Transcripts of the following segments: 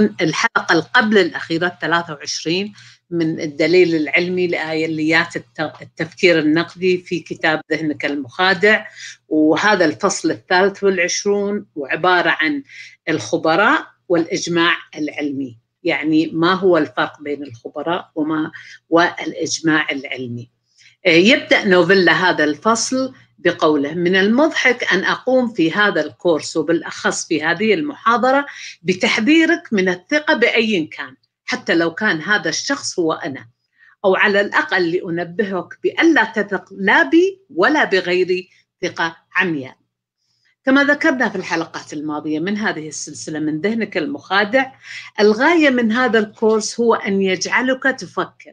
الحلقة القبل الأخيرة 23 من الدليل العلمي لآيليات التفكير النقدي في كتاب ذهنك المخادع وهذا الفصل الثالث والعشرون وعبارة عن الخبراء والإجماع العلمي يعني ما هو الفرق بين الخبراء وما والإجماع العلمي آه، يبدأ نوفيلا هذا الفصل بقوله من المضحك ان اقوم في هذا الكورس وبالاخص في هذه المحاضره بتحذيرك من الثقه باي كان حتى لو كان هذا الشخص هو انا او على الاقل لانبهك بألا تثق لا بي ولا بغيري ثقه عمياء كما ذكرنا في الحلقات الماضية من هذه السلسلة من ذهنك المخادع الغاية من هذا الكورس هو أن يجعلك تفكر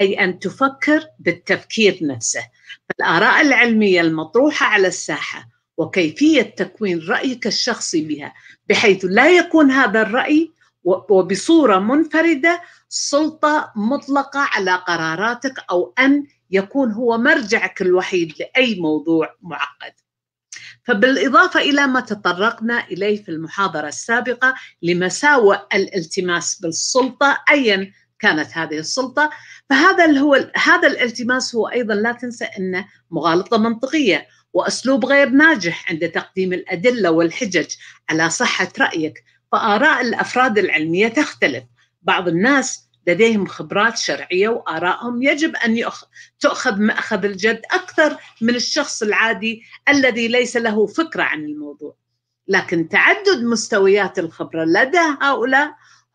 أي أن تفكر بالتفكير نفسه فالآراء العلمية المطروحة على الساحة وكيفية تكوين رأيك الشخصي بها بحيث لا يكون هذا الرأي وبصورة منفردة سلطة مطلقة على قراراتك أو أن يكون هو مرجعك الوحيد لأي موضوع معقد فبالإضافة إلى ما تطرقنا إليه في المحاضرة السابقة لمساوئ الالتماس بالسلطة أيا كانت هذه السلطه فهذا اللي هو هذا الالتماس هو ايضا لا تنسى انه مغالطه منطقيه واسلوب غير ناجح عند تقديم الادله والحجج على صحه رايك فاراء الافراد العلميه تختلف بعض الناس لديهم خبرات شرعيه وارائهم يجب ان تؤخذ ماخذ الجد اكثر من الشخص العادي الذي ليس له فكره عن الموضوع لكن تعدد مستويات الخبره لدى هؤلاء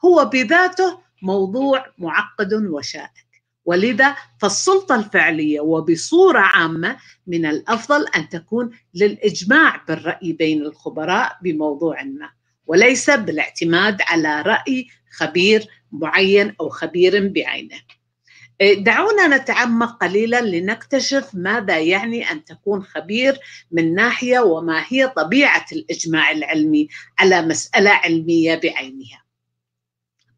هو بذاته موضوع معقد وشائك ولذا فالسلطة الفعلية وبصورة عامة من الأفضل أن تكون للإجماع بالرأي بين الخبراء بموضوع ما وليس بالاعتماد على رأي خبير معين أو خبير بعينه إيه، دعونا نتعمق قليلا لنكتشف ماذا يعني أن تكون خبير من ناحية وما هي طبيعة الإجماع العلمي على مسألة علمية بعينها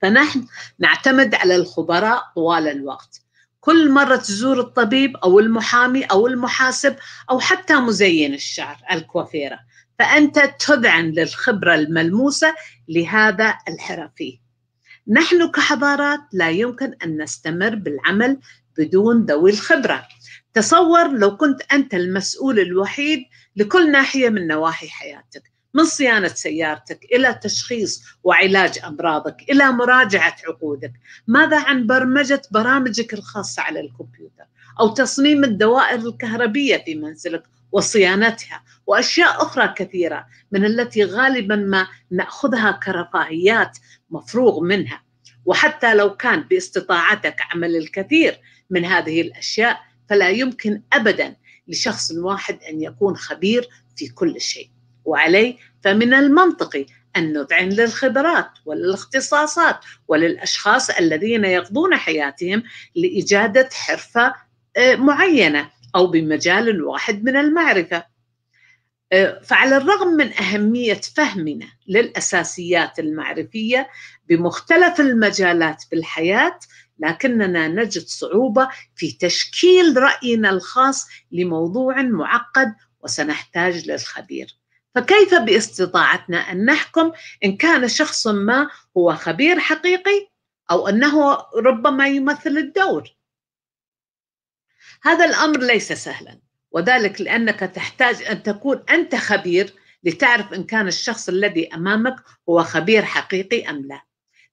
فنحن نعتمد على الخبراء طوال الوقت كل مرة تزور الطبيب أو المحامي أو المحاسب أو حتى مزين الشعر الكوافيرة فأنت تذعن للخبرة الملموسة لهذا الحرفي نحن كحضارات لا يمكن أن نستمر بالعمل بدون ذوي الخبرة تصور لو كنت أنت المسؤول الوحيد لكل ناحية من نواحي حياتك من صيانة سيارتك إلى تشخيص وعلاج أمراضك إلى مراجعة عقودك ماذا عن برمجة برامجك الخاصة على الكمبيوتر أو تصميم الدوائر الكهربية في منزلك وصيانتها واشياء اخرى كثيره من التي غالبا ما ناخذها كرفاهيات مفروغ منها وحتى لو كان باستطاعتك عمل الكثير من هذه الاشياء فلا يمكن ابدا لشخص واحد ان يكون خبير في كل شيء وعليه فمن المنطقي أن نذعن للخبرات وللاختصاصات وللأشخاص الذين يقضون حياتهم لإجادة حرفة آه، معينة أو بمجال واحد من المعرفة آه، فعلى الرغم من أهمية فهمنا للأساسيات المعرفية بمختلف المجالات في الحياة لكننا نجد صعوبة في تشكيل رأينا الخاص لموضوع معقد وسنحتاج للخبير فكيف باستطاعتنا ان نحكم ان كان شخص ما هو خبير حقيقي او انه ربما يمثل الدور هذا الامر ليس سهلا وذلك لانك تحتاج ان تكون انت خبير لتعرف ان كان الشخص الذي امامك هو خبير حقيقي ام لا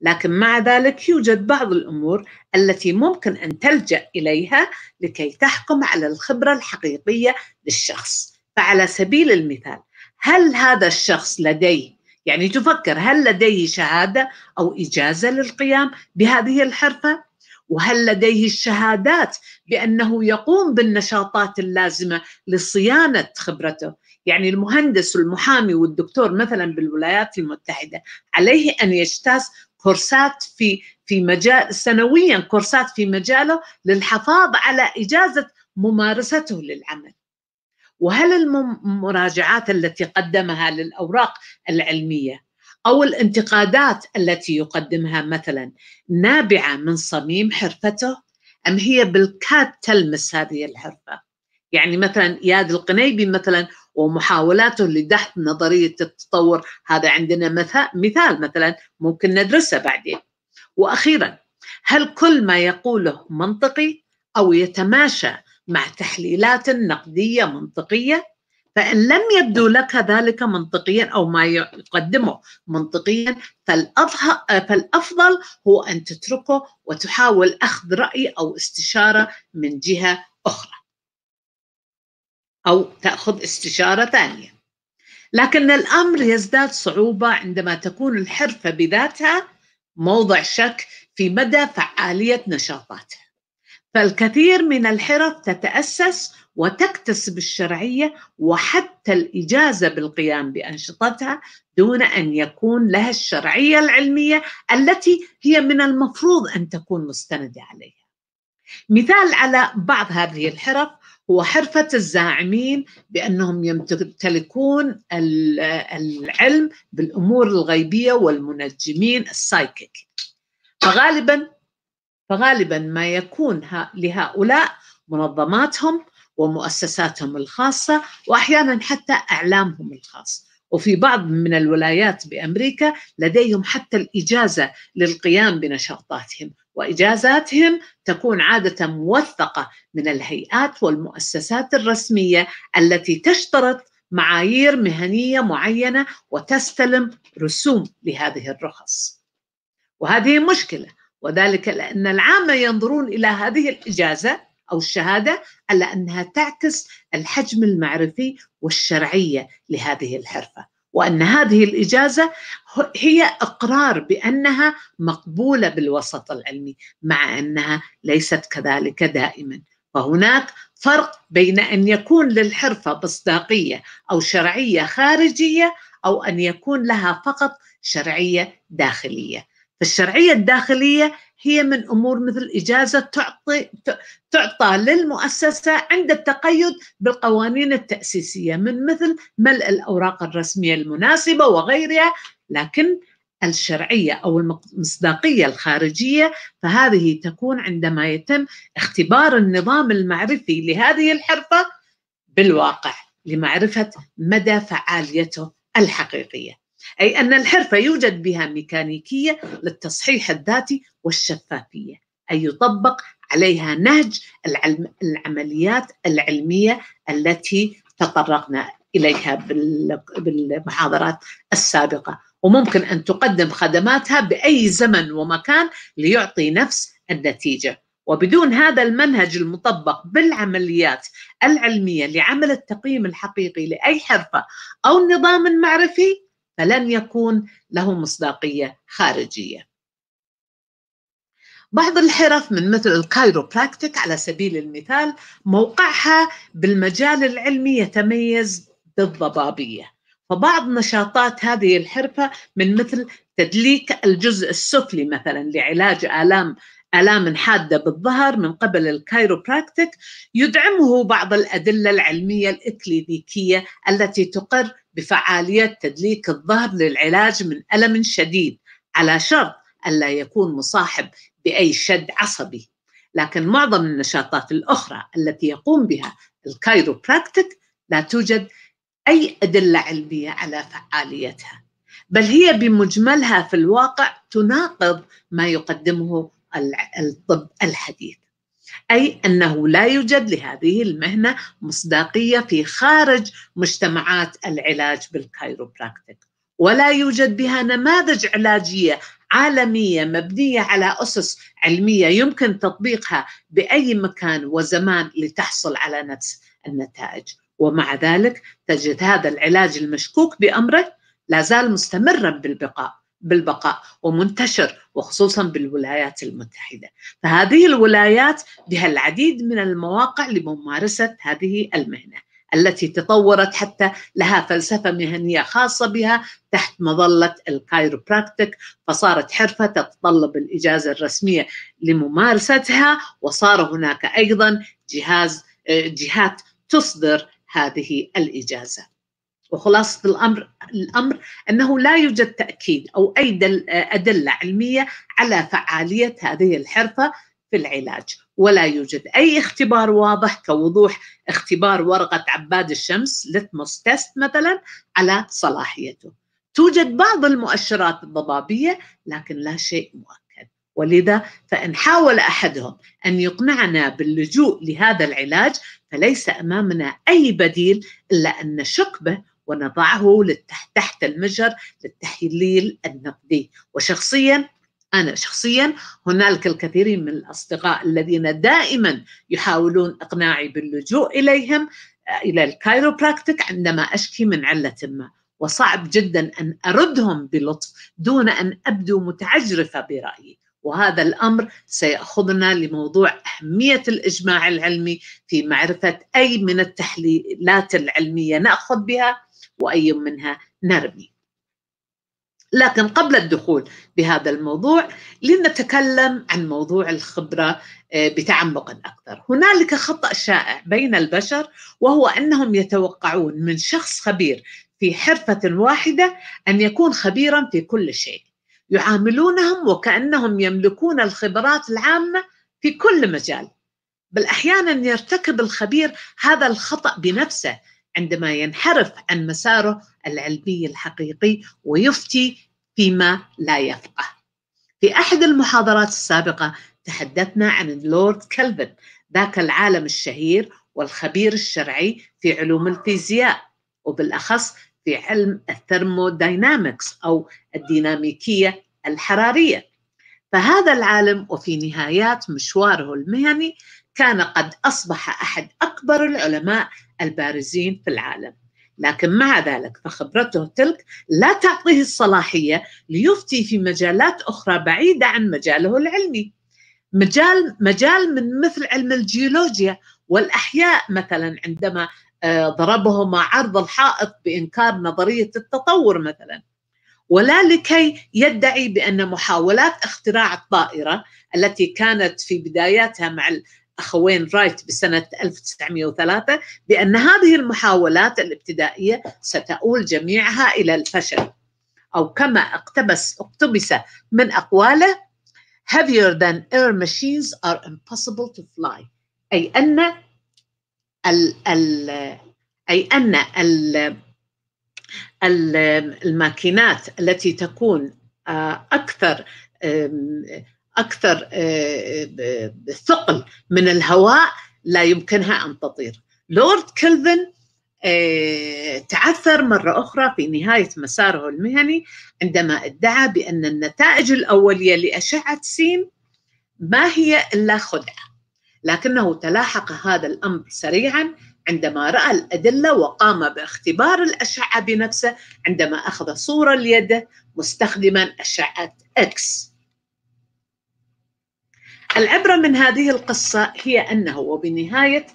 لكن مع ذلك يوجد بعض الامور التي ممكن ان تلجا اليها لكي تحكم على الخبره الحقيقيه للشخص فعلى سبيل المثال هل هذا الشخص لديه يعني تفكر هل لديه شهادة أو إجازة للقيام بهذه الحرفة وهل لديه الشهادات بأنه يقوم بالنشاطات اللازمة لصيانة خبرته يعني المهندس والمحامي والدكتور مثلا بالولايات المتحدة عليه أن يجتاز كورسات في في مجال سنويا كورسات في مجاله للحفاظ على إجازة ممارسته للعمل وهل المراجعات التي قدمها للاوراق العلميه او الانتقادات التي يقدمها مثلا نابعه من صميم حرفته ام هي بالكاد تلمس هذه الحرفه؟ يعني مثلا اياد القنيبي مثلا ومحاولاته لدحض نظريه التطور هذا عندنا مثال مثلا ممكن ندرسه بعدين. واخيرا هل كل ما يقوله منطقي او يتماشى مع تحليلات نقدية منطقية فإن لم يبدو لك ذلك منطقيا أو ما يقدمه منطقيا فالأفضل هو أن تتركه وتحاول أخذ رأي أو استشارة من جهة أخرى أو تأخذ استشارة ثانية لكن الأمر يزداد صعوبة عندما تكون الحرفة بذاتها موضع شك في مدى فعالية نشاطاتها فالكثير من الحرف تتأسس وتكتسب الشرعية وحتى الإجازة بالقيام بأنشطتها دون أن يكون لها الشرعية العلمية التي هي من المفروض أن تكون مستندة عليها. مثال على بعض هذه الحرف هو حرفة الزاعمين بأنهم يمتلكون العلم بالأمور الغيبية والمنجمين السايكيك فغالبا فغالبا ما يكون لهؤلاء منظماتهم ومؤسساتهم الخاصة وأحيانا حتى أعلامهم الخاص وفي بعض من الولايات بأمريكا لديهم حتى الإجازة للقيام بنشاطاتهم وإجازاتهم تكون عادة موثقة من الهيئات والمؤسسات الرسمية التي تشترط معايير مهنية معينة وتستلم رسوم لهذه الرخص وهذه مشكله وذلك لأن العامة ينظرون إلى هذه الإجازة أو الشهادة على أنها تعكس الحجم المعرفي والشرعية لهذه الحرفة وأن هذه الإجازة هي إقرار بأنها مقبولة بالوسط العلمي مع أنها ليست كذلك دائما فهناك فرق بين أن يكون للحرفة مصداقية أو شرعية خارجية أو أن يكون لها فقط شرعية داخلية فالشرعية الداخلية هي من أمور مثل إجازة تعطي تعطى للمؤسسة عند التقيد بالقوانين التأسيسية من مثل ملء الأوراق الرسمية المناسبة وغيرها لكن الشرعية أو المصداقية الخارجية فهذه تكون عندما يتم اختبار النظام المعرفي لهذه الحرفة بالواقع لمعرفة مدى فعاليته الحقيقية أي أن الحرفة يوجد بها ميكانيكية للتصحيح الذاتي والشفافية أي يطبق عليها نهج العلم العمليات العلمية التي تطرقنا إليها بالمحاضرات السابقة وممكن أن تقدم خدماتها بأي زمن ومكان ليعطي نفس النتيجة وبدون هذا المنهج المطبق بالعمليات العلمية لعمل التقييم الحقيقي لأي حرفة أو نظام معرفي فلن يكون له مصداقية خارجية بعض الحرف من مثل الكايروبراكتيك على سبيل المثال موقعها بالمجال العلمي يتميز بالضبابية فبعض نشاطات هذه الحرفة من مثل تدليك الجزء السفلي مثلا لعلاج آلام آلام حادة بالظهر من قبل الكايروبراكتيك يدعمه بعض الأدلة العلمية الإكلينيكية التي تقر بفعالية تدليك الظهر للعلاج من ألم شديد على شرط ألا يكون مصاحب بأي شد عصبي لكن معظم النشاطات الأخرى التي يقوم بها الكايروبراكتيك لا توجد أي أدلة علمية على فعاليتها بل هي بمجملها في الواقع تناقض ما يقدمه الطب الحديث أي أنه لا يوجد لهذه المهنة مصداقية في خارج مجتمعات العلاج بالكايروبراكتيك ولا يوجد بها نماذج علاجية عالمية مبنية على أسس علمية يمكن تطبيقها بأي مكان وزمان لتحصل على نفس النتائج ومع ذلك تجد هذا العلاج المشكوك بأمره لا زال مستمرا بالبقاء بالبقاء ومنتشر وخصوصا بالولايات المتحدة فهذه الولايات بها العديد من المواقع لممارسة هذه المهنة التي تطورت حتى لها فلسفة مهنية خاصة بها تحت مظلة الكايروبراكتيك فصارت حرفة تتطلب الإجازة الرسمية لممارستها وصار هناك أيضا جهاز آه، جهات تصدر هذه الإجازة وخلاصة الأمر الأمر أنه لا يوجد تأكيد أو أي أدلة علمية على فعالية هذه الحرفة في العلاج ولا يوجد أي اختبار واضح كوضوح اختبار ورقة عباد الشمس لتمس تيست مثلا على صلاحيته توجد بعض المؤشرات الضبابية لكن لا شيء مؤكد ولذا فإن حاول أحدهم أن يقنعنا باللجوء لهذا العلاج فليس أمامنا أي بديل إلا أن نشك به ونضعه تحت المجهر للتحليل النقدي وشخصيا أنا شخصيا هنالك الكثيرين من الأصدقاء الذين دائما يحاولون إقناعي باللجوء إليهم آه، إلى الكايروبراكتيك عندما أشكي من علة ما وصعب جدا أن أردهم بلطف دون أن أبدو متعجرفة برأيي وهذا الامر سياخذنا لموضوع اهميه الاجماع العلمي في معرفه اي من التحليلات العلميه ناخذ بها وأي منها نرمي لكن قبل الدخول بهذا الموضوع لنتكلم عن موضوع الخبرة آه، بتعمق أكثر هنالك خطأ شائع بين البشر وهو أنهم يتوقعون من شخص خبير في حرفة واحدة أن يكون خبيرا في كل شيء يعاملونهم وكأنهم يملكون الخبرات العامة في كل مجال بل أحيانا يرتكب الخبير هذا الخطأ بنفسه عندما ينحرف عن مساره العلمي الحقيقي ويفتي فيما لا يفقه. في احد المحاضرات السابقه تحدثنا عن اللورد كلفن ذاك العالم الشهير والخبير الشرعي في علوم الفيزياء وبالاخص في علم الثرموداينامكس او الديناميكيه الحراريه. فهذا العالم وفي نهايات مشواره المهني كان قد أصبح أحد أكبر العلماء البارزين في العالم لكن مع ذلك فخبرته تلك لا تعطيه الصلاحية ليفتي في مجالات أخرى بعيدة عن مجاله العلمي مجال مجال من مثل علم الجيولوجيا والأحياء مثلا عندما آه، ضربهما عرض الحائط بإنكار نظرية التطور مثلا ولا لكي يدعي بأن محاولات اختراع الطائرة التي كانت في بداياتها مع أخوين رايت بسنة 1903 بأن هذه المحاولات الابتدائية ستؤول جميعها إلى الفشل أو كما اقتبس اقتبس من أقواله heavier than air machines are impossible to fly أي أن ال ال أي أن ال الماكينات التي تكون آه، أكثر اكثر آه، آه، ثقل من الهواء لا يمكنها ان تطير. لورد كلفن آه، تعثر مرة أخرى في نهاية مساره المهني عندما ادعى بأن النتائج الأولية لأشعة سين ما هي إلا خدعة لكنه تلاحق هذا الأمر سريعا عندما رأى الأدلة وقام باختبار الأشعة بنفسه عندما أخذ صورة ليده مستخدما أشعة إكس العبرة من هذه القصة هي أنه وبنهاية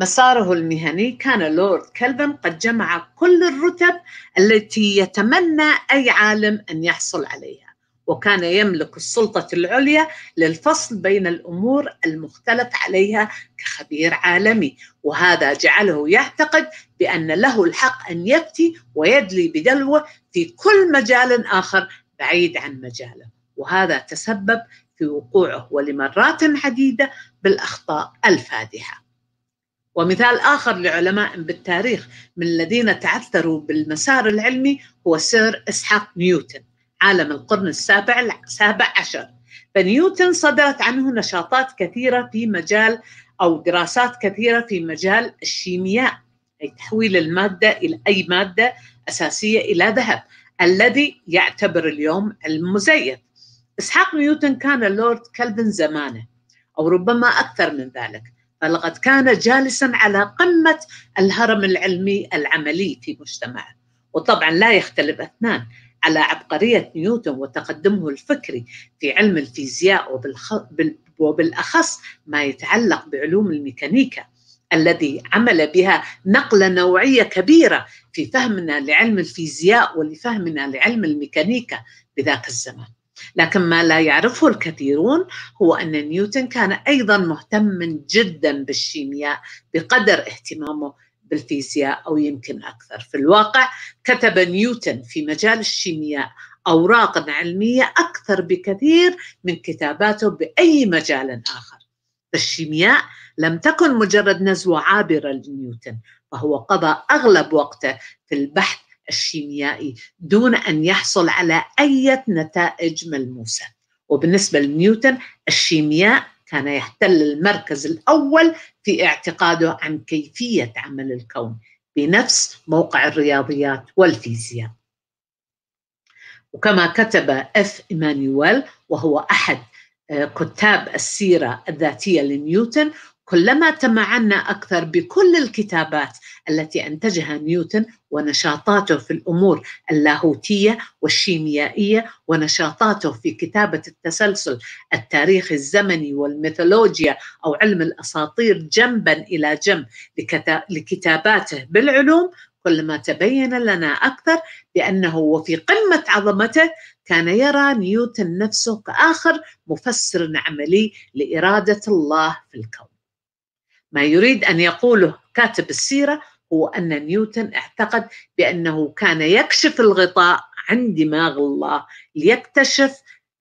مساره المهني كان لورد كلفن قد جمع كل الرتب التي يتمنى أي عالم أن يحصل عليها وكان يملك السلطة العليا للفصل بين الأمور المختلف عليها كخبير عالمي وهذا جعله يعتقد بأن له الحق أن يفتي ويدلي بدلوه في كل مجال آخر بعيد عن مجاله وهذا تسبب في وقوعه ولمرات عديدة بالأخطاء الفادحة ومثال آخر لعلماء بالتاريخ من الذين تعثروا بالمسار العلمي هو سير إسحاق نيوتن عالم القرن السابع السابع عشر فنيوتن صدرت عنه نشاطات كثيرة في مجال أو دراسات كثيرة في مجال الشيمياء أي تحويل المادة إلى أي مادة أساسية إلى ذهب الذي يعتبر اليوم علم مزيف إسحاق نيوتن كان لورد كلفن زمانه أو ربما أكثر من ذلك فلقد كان جالسا على قمة الهرم العلمي العملي في مجتمعه وطبعا لا يختلف اثنان على عبقرية نيوتن وتقدمه الفكري في علم الفيزياء وبالأخص ما يتعلق بعلوم الميكانيكا الذي عمل بها نقلة نوعية كبيرة في فهمنا لعلم الفيزياء ولفهمنا لعلم الميكانيكا بذاك الزمان لكن ما لا يعرفه الكثيرون هو أن نيوتن كان أيضا مهتما جدا بالشيمياء بقدر اهتمامه بالفيزياء أو يمكن أكثر في الواقع كتب نيوتن في مجال الشيمياء اوراق علمية أكثر بكثير من كتاباته بأي مجال آخر فالشيمياء لم تكن مجرد نزوة عابرة لنيوتن فهو قضى أغلب وقته في البحث الشيميائي دون أن يحصل على أي نتائج ملموسة وبالنسبة لنيوتن الشيمياء كان يحتل المركز الأول في اعتقاده عن كيفية عمل الكون بنفس موقع الرياضيات والفيزياء وكما كتب اف ايمانويل وهو احد آه، كتاب السيره الذاتيه لنيوتن كلما تمعنا اكثر بكل الكتابات التي انتجها نيوتن ونشاطاته في الامور اللاهوتيه والشيميائيه ونشاطاته في كتابه التسلسل التاريخي الزمني والميثولوجيا او علم الاساطير جنبا الى جنب لكتاباته بالعلوم كلما تبين لنا اكثر بانه وفي قمه عظمته كان يرى نيوتن نفسه كاخر مفسر عملي لاراده الله في الكون ما يريد أن يقوله كاتب السيرة هو أن نيوتن اعتقد بأنه كان يكشف الغطاء عن دماغ الله ليكتشف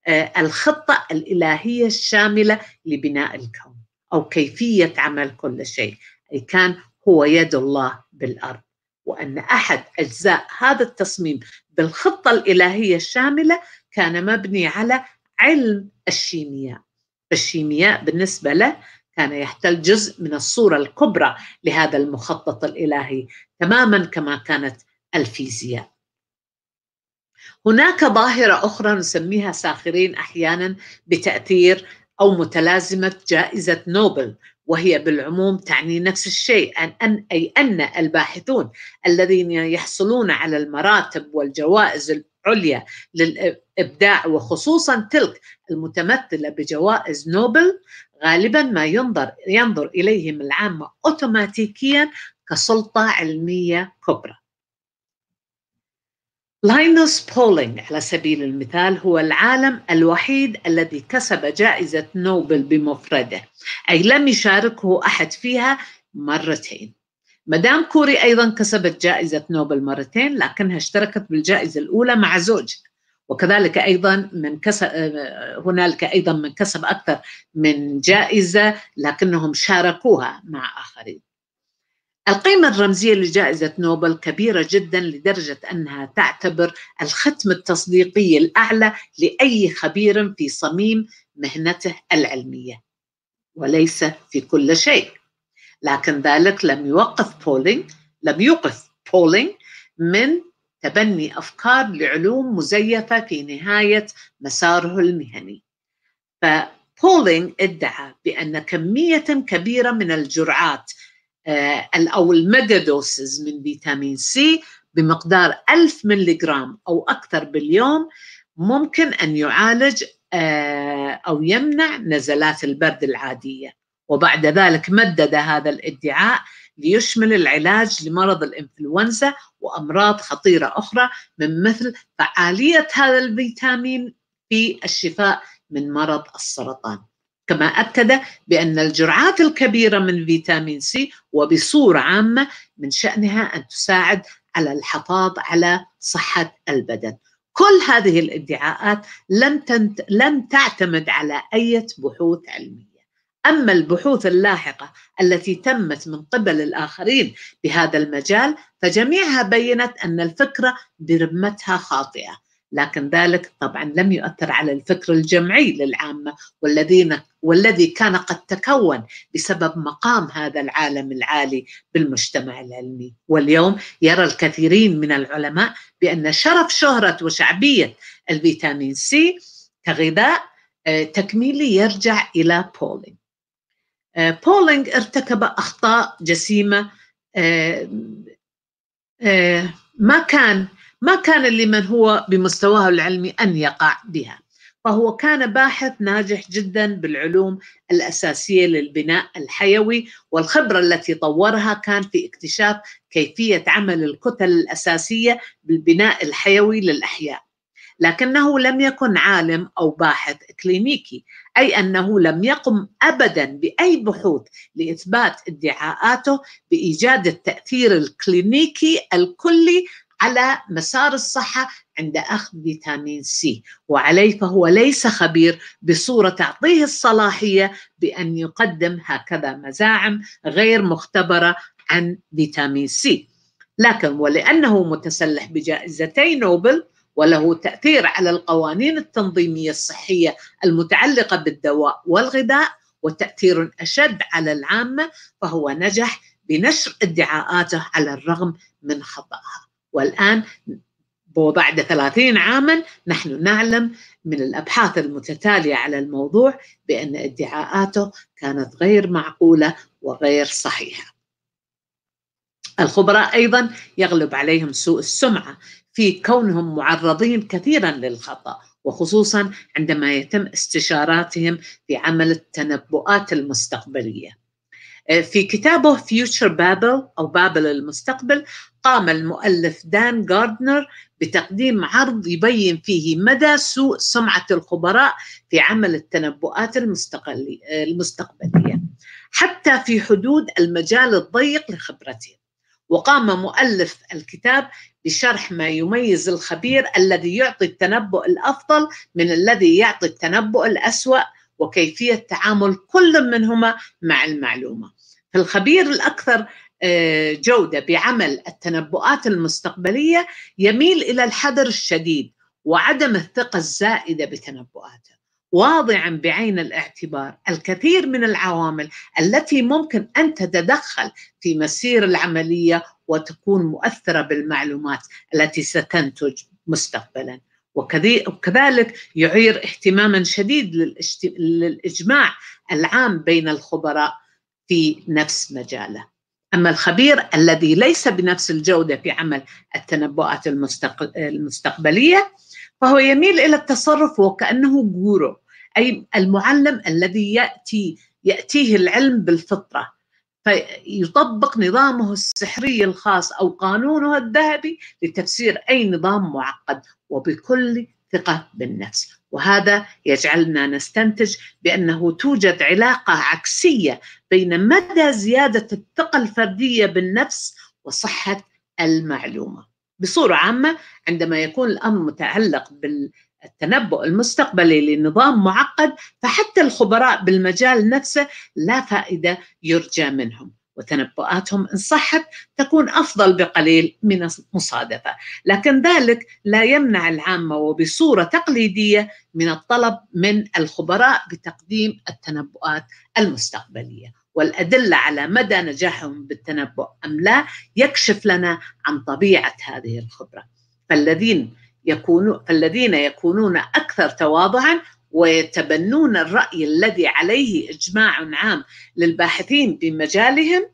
آه، الخطة الإلهية الشاملة لبناء الكون أو كيفية عمل كل شيء أي كان هو يد الله بالأرض وأن أحد أجزاء هذا التصميم بالخطة الإلهية الشاملة كان مبني على علم الشيمياء الشيمياء بالنسبة له كان يحتل جزء من الصورة الكبرى لهذا المخطط الإلهي تماما كما كانت الفيزياء هناك ظاهرة أخرى نسميها ساخرين أحيانا بتأثير أو متلازمة جائزة نوبل وهي بالعموم تعني نفس الشيء أن, أن أي أن الباحثون الذين يحصلون على المراتب والجوائز عليا للابداع وخصوصا تلك المتمثله بجوائز نوبل غالبا ما ينظر ينظر اليهم العامه اوتوماتيكيا كسلطه علميه كبرى. لاينوس بولينج على سبيل المثال هو العالم الوحيد الذي كسب جائزة نوبل بمفرده أي لم يشاركه أحد فيها مرتين مدام كوري أيضا كسبت جائزة نوبل مرتين لكنها اشتركت بالجائزة الأولى مع زوجها وكذلك أيضا من كسب هنالك أيضا من كسب أكثر من جائزة لكنهم شاركوها مع آخرين القيمة الرمزية لجائزة نوبل كبيرة جدا لدرجة أنها تعتبر الختم التصديقي الأعلى لأي خبير في صميم مهنته العلمية وليس في كل شيء لكن ذلك لم يوقف بولينج لم يوقف بولينج من تبني أفكار لعلوم مزيفة في نهاية مساره المهني فبولينج ادعى بأن كمية كبيرة من الجرعات آه، أو الميجادوسز من فيتامين سي بمقدار 1000 ملغرام أو أكثر باليوم ممكن أن يعالج آه، أو يمنع نزلات البرد العادية وبعد ذلك مدد هذا الادعاء ليشمل العلاج لمرض الإنفلونزا وأمراض خطيرة أخرى من مثل فعالية هذا الفيتامين في الشفاء من مرض السرطان كما أكد بأن الجرعات الكبيرة من فيتامين سي وبصورة عامة من شأنها أن تساعد على الحفاظ على صحة البدن كل هذه الادعاءات لم, لم تعتمد على أي بحوث علمية اما البحوث اللاحقه التي تمت من قبل الاخرين بهذا المجال فجميعها بينت ان الفكره برمتها خاطئه لكن ذلك طبعا لم يؤثر على الفكر الجمعي للعامه والذين والذي كان قد تكون بسبب مقام هذا العالم العالي بالمجتمع العلمي واليوم يرى الكثيرين من العلماء بان شرف شهره وشعبيه الفيتامين سي كغذاء آه، تكميلي يرجع الى بولينج آه، بولينج ارتكب أخطاء جسيمة آه، آه، ما كان ما كان لمن هو بمستواه العلمي أن يقع بها فهو كان باحث ناجح جدا بالعلوم الأساسية للبناء الحيوي والخبرة التي طورها كان في اكتشاف كيفية عمل الكتل الأساسية بالبناء الحيوي للأحياء لكنه لم يكن عالم او باحث كلينيكي اي انه لم يقم ابدا باي بحوث لاثبات ادعاءاته بايجاد التاثير الكلينيكي الكلي على مسار الصحة عند أخذ فيتامين سي وعليه فهو ليس خبير بصورة تعطيه الصلاحية بأن يقدم هكذا مزاعم غير مختبرة عن فيتامين سي لكن ولأنه متسلح بجائزتي نوبل وله تاثير على القوانين التنظيميه الصحيه المتعلقه بالدواء والغذاء وتاثير اشد على العامه فهو نجح بنشر ادعاءاته على الرغم من خطاها والان وبعد 30 عاما نحن نعلم من الابحاث المتتاليه على الموضوع بان ادعاءاته كانت غير معقوله وغير صحيحه الخبراء أيضا يغلب عليهم سوء السمعة في كونهم معرضين كثيرا للخطأ وخصوصا عندما يتم استشاراتهم في عمل التنبؤات المستقبليه. آه، في كتابه فيوتشر بابل او بابل المستقبل قام المؤلف دان جاردنر بتقديم عرض يبين فيه مدى سوء سمعه الخبراء في عمل التنبؤات المستقبليه حتى في حدود المجال الضيق لخبرتهم. وقام مؤلف الكتاب بشرح ما يميز الخبير الذي يعطي التنبؤ الافضل من الذي يعطي التنبؤ الاسوا وكيفيه تعامل كل منهما مع المعلومه فالخبير الاكثر آه، جوده بعمل التنبؤات المستقبليه يميل الى الحذر الشديد وعدم الثقه الزائده بتنبؤاته واضعا بعين الاعتبار الكثير من العوامل التي ممكن ان تتدخل في مسير العمليه وتكون مؤثره بالمعلومات التي ستنتج مستقبلا وكذلك يعير اهتماما شديد للاجماع العام بين الخبراء في نفس مجاله أما الخبير الذي ليس بنفس الجودة في عمل التنبؤات المستقبلية فهو يميل إلى التصرف وكأنه جورو أي المعلم الذي يأتي يأتيه العلم بالفطرة فيطبق نظامه السحري الخاص أو قانونه الذهبي لتفسير أي نظام معقد وبكل ثقة بالنفس وهذا يجعلنا نستنتج بأنه توجد علاقة عكسية بين مدى زيادة الثقة الفردية بالنفس وصحة المعلومة بصورة عامة عندما يكون الأمر متعلق بالتنبؤ المستقبلي لنظام معقد فحتى الخبراء بالمجال نفسه لا فائدة يرجى منهم وتنبؤاتهم إن صحت تكون أفضل بقليل من المصادفة لكن ذلك لا يمنع العامة وبصورة تقليدية من الطلب من الخبراء بتقديم التنبؤات المستقبلية والأدلة على مدى نجاحهم بالتنبؤ أم لا يكشف لنا عن طبيعة هذه الخبرة فالذين يكونوا فالذين يكونون أكثر تواضعا ويتبنون الرأي الذي عليه إجماع عام للباحثين بمجالهم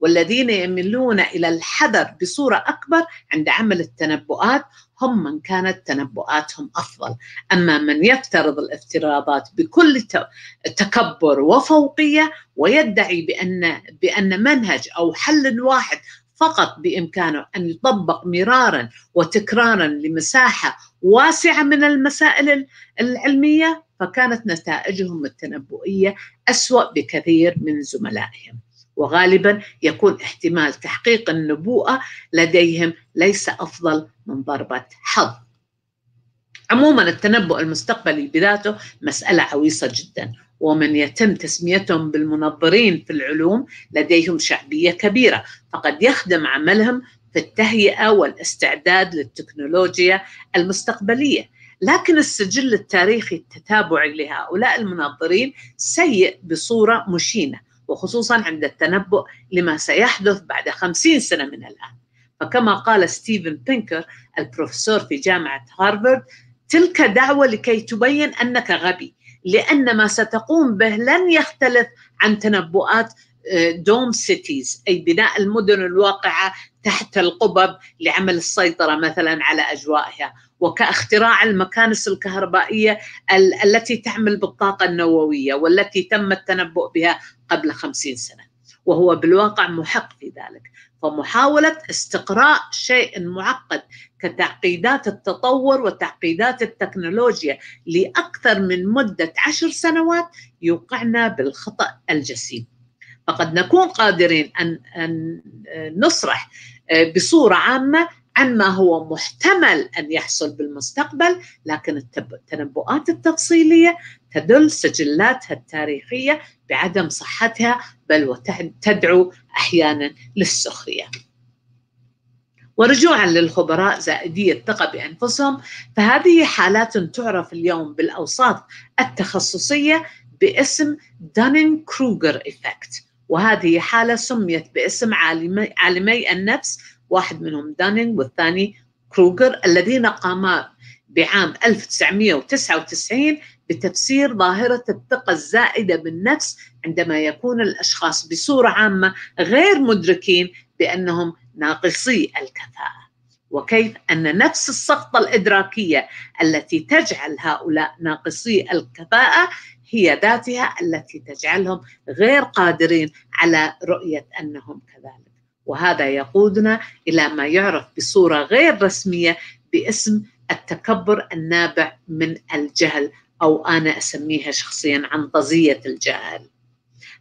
والذين يميلون إلى الحذر بصورة أكبر عند عمل التنبؤات هم من كانت تنبؤاتهم أفضل أما من يفترض الافتراضات بكل تكبر وفوقية ويدعي بأن, بأن منهج أو حل واحد فقط بامكانه ان يطبق مرارا وتكرارا لمساحه واسعه من المسائل العلميه فكانت نتائجهم التنبؤيه اسوا بكثير من زملائهم وغالبا يكون احتمال تحقيق النبوءه لديهم ليس افضل من ضربه حظ. عموما التنبؤ المستقبلي بذاته مساله عويصه جدا ومن يتم تسميتهم بالمنظرين في العلوم لديهم شعبيه كبيره فقد يخدم عملهم في التهيئه والاستعداد للتكنولوجيا المستقبليه لكن السجل التاريخي التتابعي لهؤلاء المناظرين سيء بصوره مشينه وخصوصا عند التنبؤ لما سيحدث بعد خمسين سنة من الآن فكما قال ستيفن بينكر البروفيسور في جامعة هارفارد تلك دعوة لكي تبين أنك غبي لأن ما ستقوم به لن يختلف عن تنبؤات آه، دوم سيتيز أي بناء المدن الواقعة تحت القبب لعمل السيطرة مثلا على أجوائها وكاختراع المكانس الكهربائية التي تعمل بالطاقة النووية والتي تم التنبؤ بها قبل خمسين سنة وهو بالواقع محق في ذلك فمحاولة استقراء شيء معقد كتعقيدات التطور وتعقيدات التكنولوجيا لأكثر من مدة عشر سنوات يوقعنا بالخطأ الجسيم فقد نكون قادرين أن, أن نصرح بصورة عامة عما هو محتمل ان يحصل بالمستقبل لكن التنبؤات التفصيليه تدل سجلاتها التاريخيه بعدم صحتها بل وتدعو احيانا للسخريه. ورجوعا للخبراء زائدي الثقه بانفسهم فهذه حالات تعرف اليوم بالاوساط التخصصيه باسم دانين كروجر افكت وهذه حاله سميت باسم عالمي, عالمي النفس واحد منهم دانينغ والثاني كروجر الذين قاما بعام 1999 بتفسير ظاهرة الثقة الزائدة بالنفس عندما يكون الأشخاص بصورة عامة غير مدركين بأنهم ناقصي الكفاءة وكيف أن نفس السقطة الإدراكية التي تجعل هؤلاء ناقصي الكفاءة هي ذاتها التي تجعلهم غير قادرين على رؤية أنهم كذلك وهذا يقودنا إلى ما يعرف بصورة غير رسمية باسم التكبر النابع من الجهل أو أنا أسميها شخصيا عن طزيه الجهل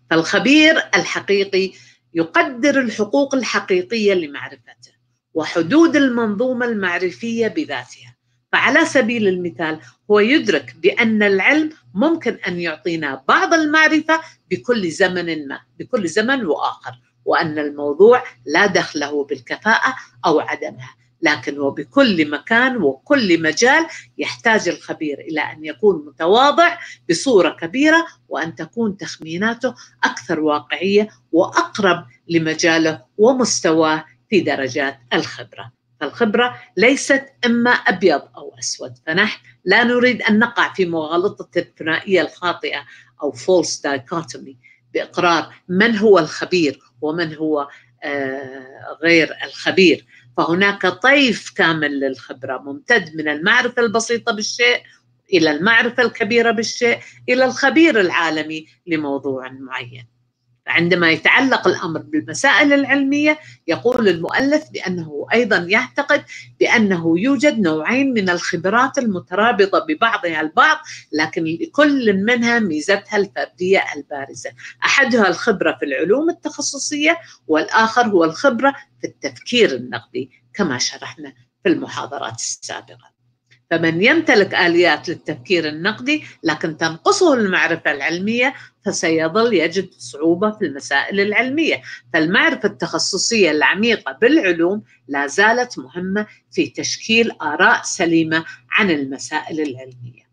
فالخبير الحقيقي يقدر الحقوق الحقيقية لمعرفته وحدود المنظومة المعرفية بذاتها فعلى سبيل المثال هو يدرك بأن العلم ممكن أن يعطينا بعض المعرفة بكل زمن ما بكل زمن وآخر وأن الموضوع لا دخله بالكفاءة أو عدمها لكن وبكل مكان وكل مجال يحتاج الخبير إلى أن يكون متواضع بصورة كبيرة وأن تكون تخميناته أكثر واقعية وأقرب لمجاله ومستواه في درجات الخبرة فالخبرة ليست إما أبيض أو أسود فنحن لا نريد أن نقع في مغالطة الثنائية الخاطئة أو false dichotomy باقرار من هو الخبير ومن هو آه، غير الخبير فهناك طيف كامل للخبره ممتد من المعرفه البسيطه بالشيء الى المعرفه الكبيره بالشيء الى الخبير العالمي لموضوع معين عندما يتعلق الامر بالمسائل العلميه يقول المؤلف بانه ايضا يعتقد بانه يوجد نوعين من الخبرات المترابطه ببعضها البعض لكن لكل منها ميزتها الفرديه البارزه، احدها الخبره في العلوم التخصصيه والاخر هو الخبره في التفكير النقدي كما شرحنا في المحاضرات السابقه. فمن يمتلك اليات للتفكير النقدي لكن تنقصه المعرفه العلميه فسيظل يجد صعوبة في المسائل العلمية فالمعرفة التخصصية العميقة بالعلوم لا زالت مهمة في تشكيل آراء سليمة عن المسائل العلمية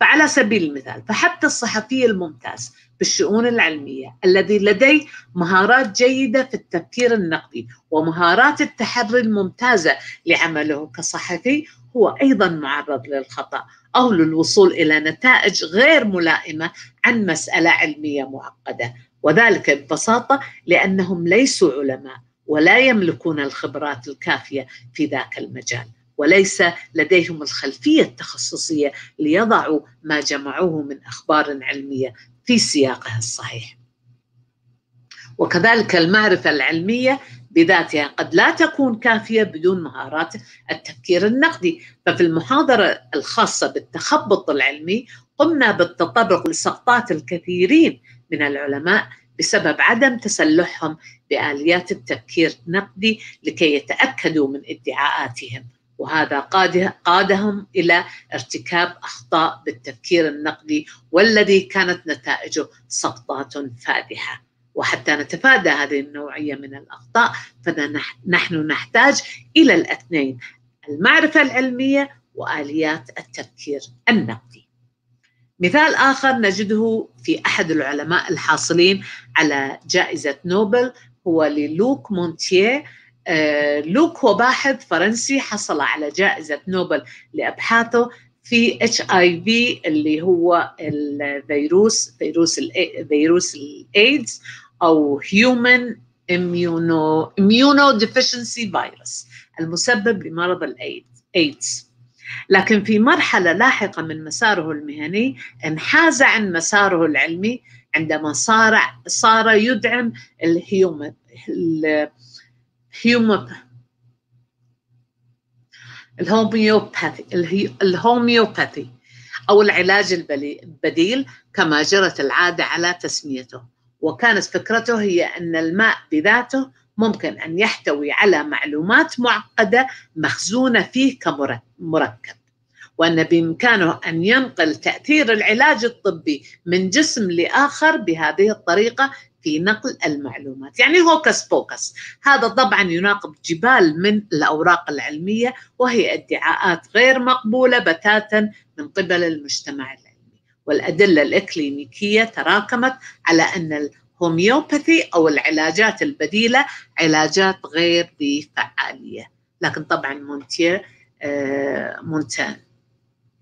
فعلى سبيل المثال فحتى الصحفي الممتاز بالشؤون العلمية الذي لديه مهارات جيدة في التفكير النقدي ومهارات التحري الممتازة لعمله كصحفي هو أيضا معرض للخطأ أو للوصول إلى نتائج غير ملائمة عن مسألة علمية معقدة وذلك ببساطة لأنهم ليسوا علماء ولا يملكون الخبرات الكافية في ذاك المجال وليس لديهم الخلفيه التخصصيه ليضعوا ما جمعوه من اخبار علميه في سياقها الصحيح. وكذلك المعرفه العلميه بذاتها قد لا تكون كافيه بدون مهارات التفكير النقدي، ففي المحاضره الخاصه بالتخبط العلمي قمنا بالتطرق لسقطات الكثيرين من العلماء بسبب عدم تسلحهم بآليات التفكير النقدي لكي يتأكدوا من ادعاءاتهم وهذا قادهم الى ارتكاب اخطاء بالتفكير النقدي والذي كانت نتائجه سقطات فادحه وحتى نتفادى هذه النوعيه من الاخطاء فنحن نحتاج الى الاثنين المعرفه العلميه واليات التفكير النقدي. مثال اخر نجده في احد العلماء الحاصلين على جائزه نوبل هو للوك مونتيه آه، لوك هو باحث فرنسي حصل على جائزة نوبل لأبحاثه في اتش اي في اللي هو الفيروس فيروس فيروس الايدز او هيومن اميونو اميونو ديفيشنسي فيروس المسبب لمرض الايدز لكن في مرحله لاحقه من مساره المهني انحاز عن مساره العلمي عندما صار صار يدعم الهيومن هيوموبا الهوميوباثي الهوميوباثي أو العلاج البديل كما جرت العادة على تسميته وكانت فكرته هي أن الماء بذاته ممكن أن يحتوي على معلومات معقدة مخزونة فيه كمركب وأن بإمكانه أن ينقل تأثير العلاج الطبي من جسم لآخر بهذه الطريقة في نقل المعلومات يعني هوكس بوكس هذا طبعا يناقض جبال من الأوراق العلمية وهي ادعاءات غير مقبولة بتاتا من قبل المجتمع العلمي والأدلة الإكلينيكية تراكمت على أن الهوميوباثي أو العلاجات البديلة علاجات غير ذي فعالية لكن طبعا مونتير آه، مونتان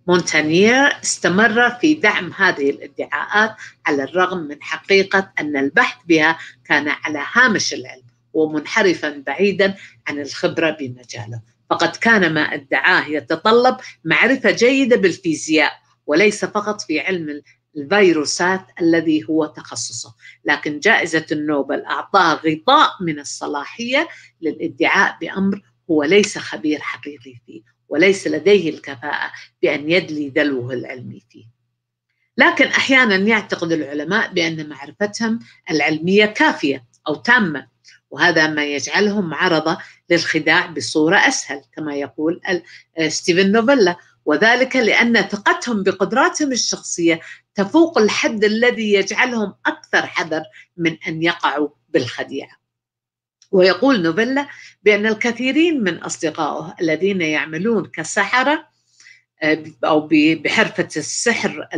مونتانيير استمر في دعم هذه الادعاءات على الرغم من حقيقة أن البحث بها كان على هامش العلم ومنحرفا بعيدا عن الخبرة بمجاله فقد كان ما ادعاه يتطلب معرفة جيدة بالفيزياء وليس فقط في علم الفيروسات الذي هو تخصصه لكن جائزة النوبل أعطاه غطاء من الصلاحية للادعاء بأمر هو ليس خبير حقيقي فيه وليس لديه الكفاءة بأن يدلي دلوه العلمي فيه لكن أحيانا يعتقد العلماء بأن معرفتهم العلمية كافية أو تامة وهذا ما يجعلهم عرضة للخداع بصورة أسهل كما يقول آه، ستيفن نوفيلا وذلك لأن ثقتهم بقدراتهم الشخصية تفوق الحد الذي يجعلهم أكثر حذر من أن يقعوا بالخديعة ويقول نوفيلا بأن الكثيرين من أصدقائه الذين يعملون كسحرة آه، أو بحرفة السحر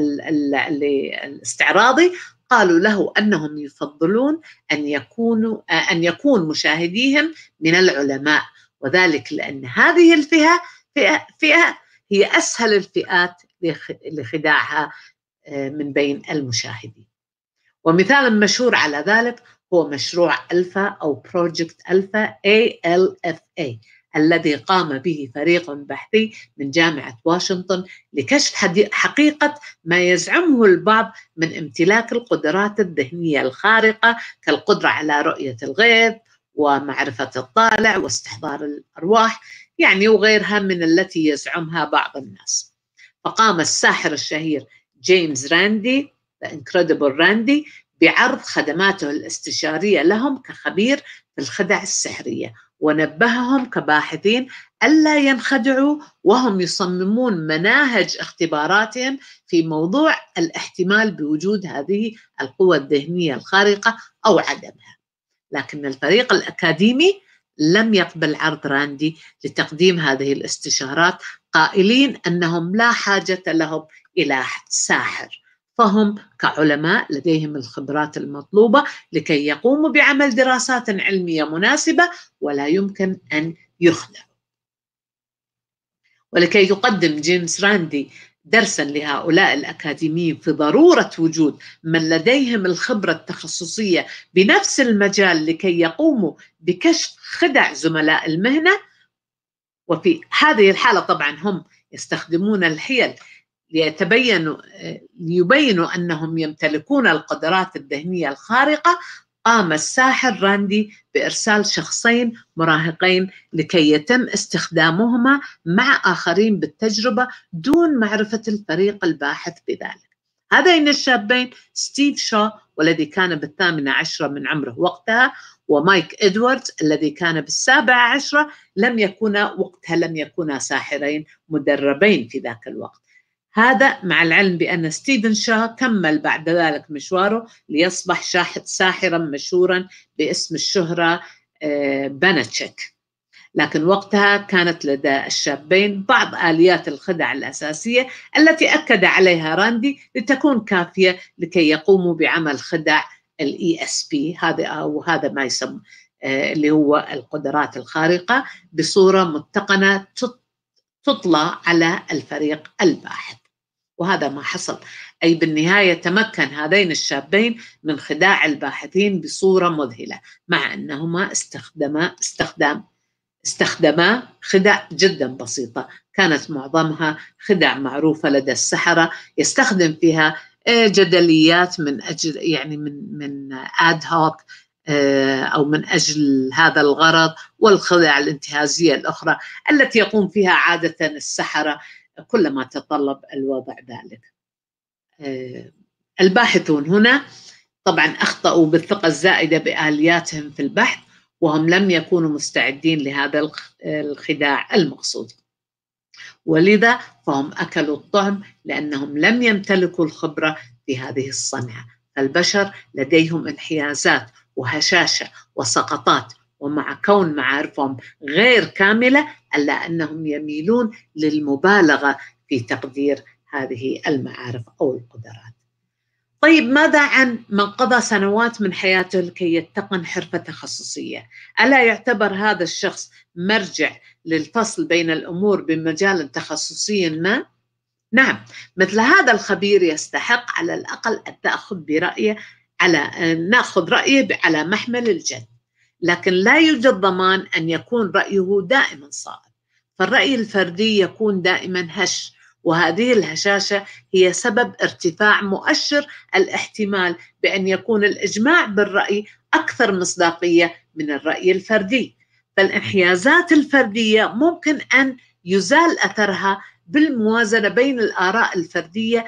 الاستعراضي قالوا له أنهم يفضلون أن يكونوا آه، أن يكون مشاهديهم من العلماء وذلك لأن هذه الفئة فئة, فئة هي أسهل الفئات لخداعها آه، من بين المشاهدين ومثال مشهور على ذلك هو مشروع ألفا أو بروجكت ألفا ALFA الذي قام به فريق بحثي من جامعة واشنطن لكشف حقيقة ما يزعمه البعض من امتلاك القدرات الذهنية الخارقة كالقدرة على رؤية الغيب ومعرفة الطالع واستحضار الأرواح يعني وغيرها من التي يزعمها بعض الناس فقام الساحر الشهير جيمس راندي The Incredible راندي بعرض خدماته الاستشارية لهم كخبير في الخدع السحرية ونبههم كباحثين ألا ينخدعوا وهم يصممون مناهج اختباراتهم في موضوع الاحتمال بوجود هذه القوة الذهنية الخارقة أو عدمها لكن الفريق الأكاديمي لم يقبل عرض راندي لتقديم هذه الاستشارات قائلين أنهم لا حاجة لهم إلى ساحر فهم كعلماء لديهم الخبرات المطلوبه لكي يقوموا بعمل دراسات علميه مناسبه ولا يمكن ان يخلعوا. ولكي يقدم جيمس راندي درسا لهؤلاء الاكاديميين في ضروره وجود من لديهم الخبره التخصصيه بنفس المجال لكي يقوموا بكشف خدع زملاء المهنه وفي هذه الحاله طبعا هم يستخدمون الحيل ليتبينوا ليبينوا انهم يمتلكون القدرات الذهنيه الخارقه قام الساحر راندي بارسال شخصين مراهقين لكي يتم استخدامهما مع اخرين بالتجربه دون معرفه الفريق الباحث بذلك. هذين الشابين ستيف شو والذي كان بالثامنه عشره من عمره وقتها ومايك ادواردز الذي كان بالسابعه عشره لم يكونا وقتها لم يكونا ساحرين مدربين في ذاك الوقت. هذا مع العلم بأن ستيفن شاه كمل بعد ذلك مشواره ليصبح ساحرا مشهورا باسم الشهرة آه، بناتشيك لكن وقتها كانت لدى الشابين بعض آليات الخدع الأساسية التي أكد عليها راندي لتكون كافية لكي يقوموا بعمل خدع الاي اس e بي هذا او هذا ما يسمى آه، اللي هو القدرات الخارقة بصورة متقنة تطلع على الفريق الباحث وهذا ما حصل أي بالنهاية تمكن هذين الشابين من خداع الباحثين بصورة مذهلة مع أنهما استخدما استخدام استخدما خدع جدا بسيطة كانت معظمها خدع معروفة لدى السحرة يستخدم فيها آه، جدليات من أجل يعني من من اد هوك آه، أو من أجل هذا الغرض والخدع الانتهازية الأخرى التي يقوم فيها عادة السحرة كلما تطلب الوضع ذلك آه، الباحثون هنا طبعا أخطأوا بالثقة الزائدة بآلياتهم في البحث وهم لم يكونوا مستعدين لهذا الخداع المقصود ولذا فهم أكلوا الطعم لأنهم لم يمتلكوا الخبرة في هذه الصنعة البشر لديهم انحيازات وهشاشة وسقطات ومع كون معارفهم غير كامله الا انهم يميلون للمبالغه في تقدير هذه المعارف او القدرات. طيب ماذا عن من قضى سنوات من حياته لكي يتقن حرفه تخصصيه؟ الا يعتبر هذا الشخص مرجع للفصل بين الامور بمجال تخصصي ما؟ نعم مثل هذا الخبير يستحق على الاقل ان تاخذ برايه على ناخذ رايه على محمل الجد. لكن لا يوجد ضمان أن يكون رأيه دائما صائب فالرأي الفردي يكون دائما هش وهذه الهشاشة هي سبب ارتفاع مؤشر الاحتمال بأن يكون الإجماع بالرأي أكثر مصداقية من الرأي الفردي فالانحيازات الفردية ممكن أن يزال أثرها بالموازنة بين الآراء الفردية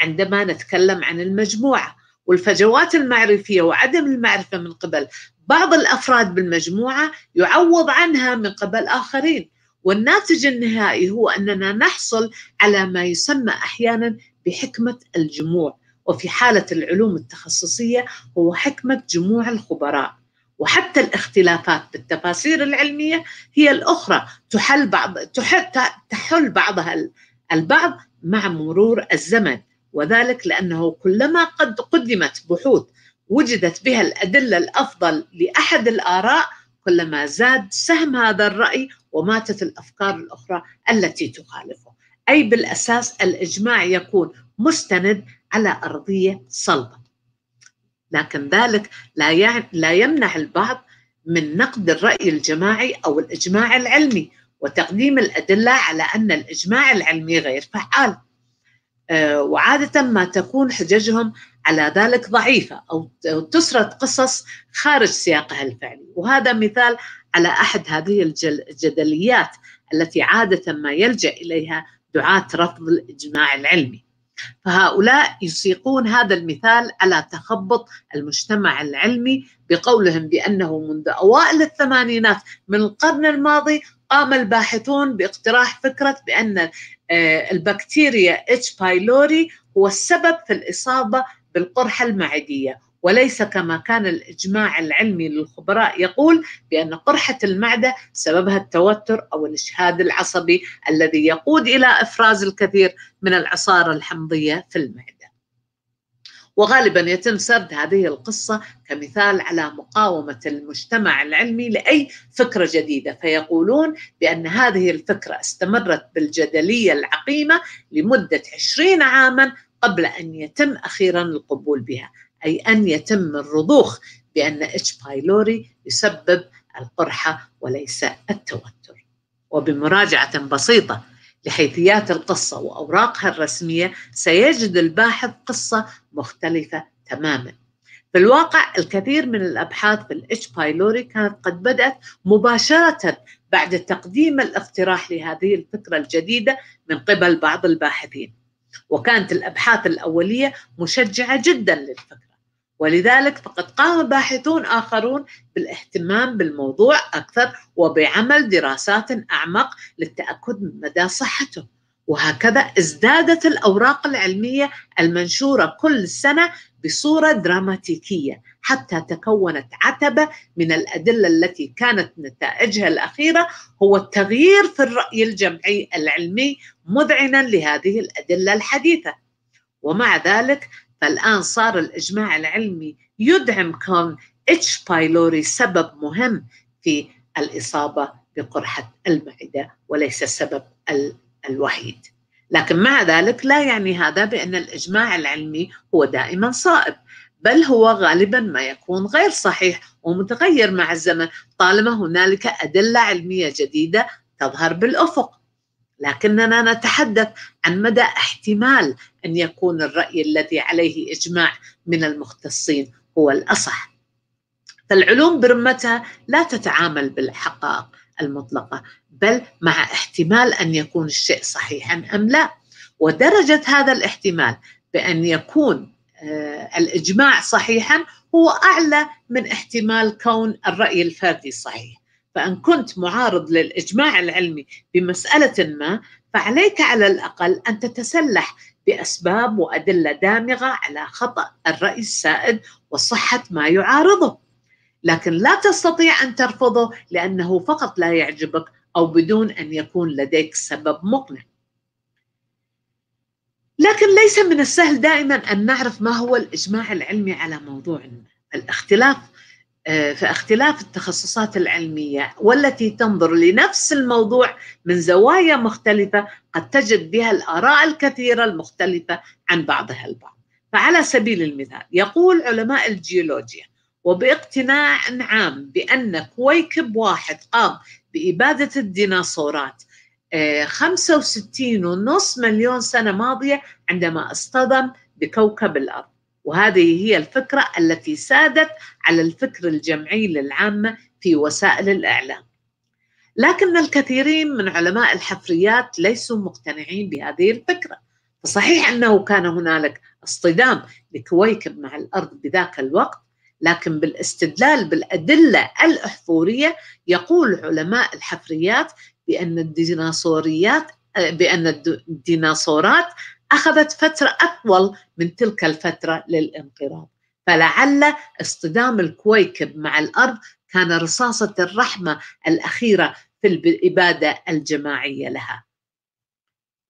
عندما نتكلم عن المجموعة والفجوات المعرفية وعدم المعرفة من قبل بعض الافراد بالمجموعه يعوض عنها من قبل اخرين والناتج النهائي هو اننا نحصل على ما يسمى احيانا بحكمه الجموع وفي حاله العلوم التخصصيه هو حكمه جموع الخبراء وحتى الاختلافات بالتفاسير العلميه هي الاخرى تحل بعض تحل بعضها البعض مع مرور الزمن وذلك لانه كلما قد قدمت بحوث وجدت بها الأدلة الأفضل لأحد الآراء كلما زاد سهم هذا الرأي وماتت الأفكار الأخرى التي تخالفه أي بالأساس الإجماع يكون مستند على أرضية صلبة لكن ذلك لا, يعني لا يمنع البعض من نقد الرأي الجماعي أو الإجماع العلمي وتقديم الأدلة على أن الإجماع العلمي غير فعال آه، وعادة ما تكون حججهم على ذلك ضعيفة أو تسرد قصص خارج سياقها الفعلي وهذا مثال على أحد هذه الجدليات التي عادة ما يلجأ إليها دعاة رفض الإجماع العلمي فهؤلاء يسيقون هذا المثال على تخبط المجتمع العلمي بقولهم بأنه منذ أوائل الثمانينات من القرن الماضي قام الباحثون باقتراح فكرة بأن آه، البكتيريا اتش بايلوري هو السبب في الإصابة بالقرحة المعدية وليس كما كان الإجماع العلمي للخبراء يقول بأن قرحة المعدة سببها التوتر أو الإشهاد العصبي الذي يقود إلى إفراز الكثير من العصارة الحمضية في المعدة وغالبا يتم سرد هذه القصة كمثال على مقاومة المجتمع العلمي لأي فكرة جديدة فيقولون بأن هذه الفكرة استمرت بالجدلية العقيمة لمدة عشرين عاما قبل أن يتم أخيرا القبول بها أي أن يتم الرضوخ بأن إتش بايلوري يسبب القرحة وليس التوتر وبمراجعة بسيطة لحيثيات القصة وأوراقها الرسمية سيجد الباحث قصة مختلفة تماما في الواقع الكثير من الأبحاث في الإتش بايلوري كانت قد بدأت مباشرة بعد تقديم الاقتراح لهذه الفكرة الجديدة من قبل بعض الباحثين وكانت الأبحاث الأولية مشجعة جدا للفكرة ولذلك فقد قام باحثون آخرون بالاهتمام بالموضوع أكثر وبعمل دراسات أعمق للتأكد من مدى صحته وهكذا ازدادت الأوراق العلمية المنشورة كل سنة بصورة دراماتيكية حتى تكونت عتبة من الأدلة التي كانت نتائجها الأخيرة هو التغيير في الرأي الجمعي العلمي مذعنا لهذه الأدلة الحديثة ومع ذلك فالآن صار الإجماع العلمي يدعم كون اتش بايلوري سبب مهم في الإصابة بقرحة المعدة وليس السبب الوحيد لكن مع ذلك لا يعني هذا بأن الإجماع العلمي هو دائما صائب بل هو غالبا ما يكون غير صحيح ومتغير مع الزمن طالما هنالك أدلة علمية جديدة تظهر بالأفق لكننا نتحدث عن مدى احتمال ان يكون الراي الذي عليه اجماع من المختصين هو الاصح فالعلوم برمتها لا تتعامل بالحقائق المطلقه بل مع احتمال ان يكون الشيء صحيحا ام لا ودرجه هذا الاحتمال بان يكون آه، الاجماع صحيحا هو اعلى من احتمال كون الراي الفردي صحيح فإن كنت معارض للإجماع العلمي بمسألة ما فعليك على الأقل أن تتسلح بأسباب وأدلة دامغة على خطأ الرأي السائد وصحة ما يعارضه لكن لا تستطيع أن ترفضه لأنه فقط لا يعجبك أو بدون أن يكون لديك سبب مقنع لكن ليس من السهل دائما أن نعرف ما هو الإجماع العلمي على موضوع ما الاختلاف آه، فاختلاف التخصصات العلميه والتي تنظر لنفس الموضوع من زوايا مختلفه قد تجد بها الاراء الكثيره المختلفه عن بعضها البعض. فعلى سبيل المثال يقول علماء الجيولوجيا وباقتناع عام بان كويكب واحد قام باباده الديناصورات 65 آه، ونص مليون سنه ماضيه عندما اصطدم بكوكب الارض وهذه هي الفكرة التي سادت على الفكر الجمعي للعامة في وسائل الإعلام لكن الكثيرين من علماء الحفريات ليسوا مقتنعين بهذه الفكرة فصحيح أنه كان هنالك اصطدام لكويكب مع الأرض بذاك الوقت لكن بالاستدلال بالأدلة الأحفورية يقول علماء الحفريات بأن الديناصوريات بأن الديناصورات أخذت فترة أطول من تلك الفترة للانقراض فلعل اصطدام الكويكب مع الأرض كان رصاصة الرحمة الأخيرة في الإبادة الجماعية لها